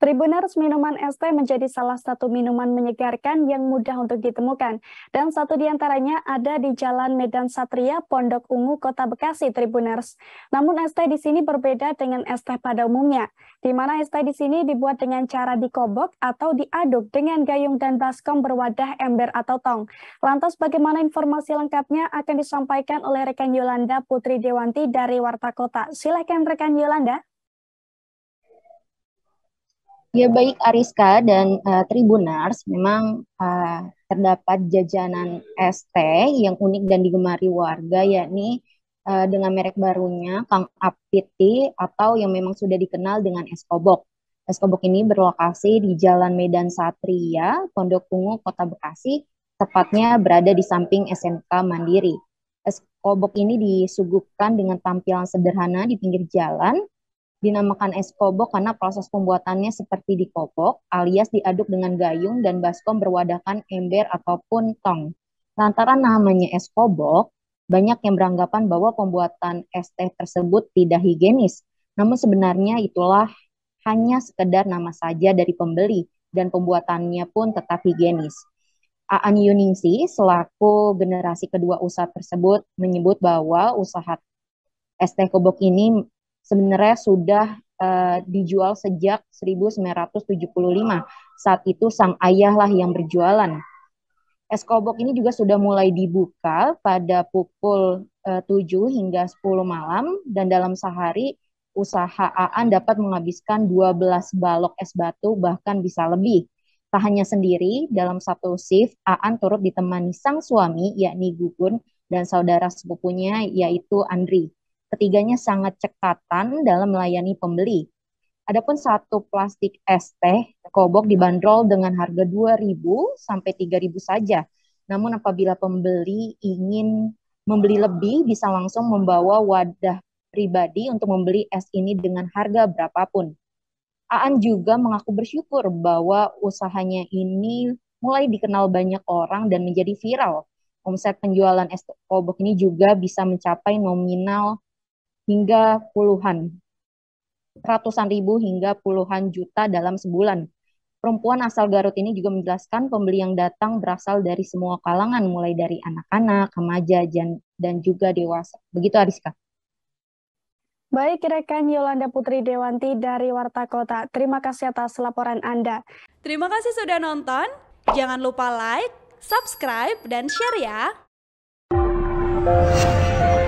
Tribuners minuman es teh menjadi salah satu minuman menyegarkan yang mudah untuk ditemukan. Dan satu di antaranya ada di Jalan Medan Satria, Pondok Ungu, Kota Bekasi, Tribuners. Namun es teh di sini berbeda dengan es teh pada umumnya, di mana es teh di sini dibuat dengan cara dikobok atau diaduk dengan gayung dan baskom berwadah ember atau tong. Lantas bagaimana informasi lengkapnya akan disampaikan oleh rekan Yolanda Putri Dewanti dari Warta Kota. Silakan rekan Yolanda. Ya baik Ariska dan uh, eh, Tribunars memang uh, terdapat jajanan es teh yang unik dan digemari warga yakni uh, dengan merek barunya Kang Apiti atau yang memang sudah dikenal dengan es kobok. Es kobok ini berlokasi di Jalan Medan Satria, Pondok Ungu, Kota Bekasi, tepatnya berada di samping SMK Mandiri. Es kobok ini disuguhkan dengan tampilan sederhana di pinggir jalan dinamakan es kobok karena proses pembuatannya seperti di kobok alias diaduk dengan gayung dan baskom berwadahkan ember ataupun tong. Lantaran namanya es kobok, banyak yang beranggapan bahwa pembuatan es teh tersebut tidak higienis. Namun sebenarnya itulah hanya sekedar nama saja dari pembeli dan pembuatannya pun tetap higienis. Aan Yuningsi selaku generasi kedua usaha tersebut menyebut bahwa usaha es teh kobok ini sebenarnya sudah uh, dijual sejak 1975. Saat itu sang ayahlah yang berjualan. Es kobok ini juga sudah mulai dibuka pada pukul eh, uh, 7 hingga 10 malam dan dalam sehari usaha Aan dapat menghabiskan 12 balok es batu bahkan bisa lebih. Tak hanya sendiri, dalam satu shift Aan turut ditemani sang suami yakni Gugun dan saudara sepupunya yaitu Andri. Ketiganya sangat cekatan dalam melayani pembeli. Adapun satu plastik es teh kobok dibanderol dengan harga 2.000 sampai 3.000 saja. Namun apabila pembeli ingin membeli lebih bisa langsung membawa wadah pribadi untuk membeli es ini dengan harga berapapun. Aan juga mengaku bersyukur bahwa usahanya ini mulai dikenal banyak orang dan menjadi viral. Omset penjualan es kobok ini juga bisa mencapai nominal hingga puluhan, ratusan ribu hingga puluhan juta dalam sebulan. Perempuan asal Garut ini juga menjelaskan pembeli yang datang berasal dari semua kalangan, mulai dari anak-anak, remaja, dan juga dewasa. Begitu Ariska. Baik, rekan Yolanda Putri Dewanti dari Warta Kota. Terima kasih atas laporan Anda. Terima kasih sudah nonton. Jangan lupa like, subscribe, dan share ya.